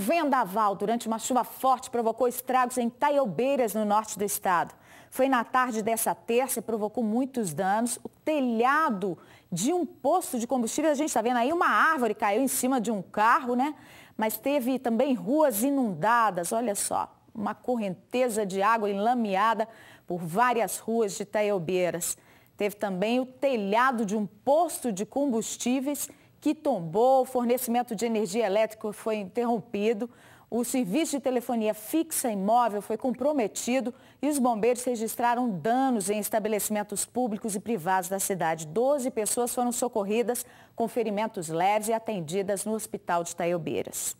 Vendaval durante uma chuva forte provocou estragos em Taiobeiras, no norte do estado. Foi na tarde dessa terça e provocou muitos danos. O telhado de um posto de combustível, a gente está vendo aí, uma árvore caiu em cima de um carro, né? Mas teve também ruas inundadas, olha só, uma correnteza de água enlameada por várias ruas de Taiobeiras. Teve também o telhado de um posto de combustíveis que tombou, o fornecimento de energia elétrica foi interrompido, o serviço de telefonia fixa e móvel foi comprometido e os bombeiros registraram danos em estabelecimentos públicos e privados da cidade. Doze pessoas foram socorridas com ferimentos leves e atendidas no Hospital de Taiobeiras.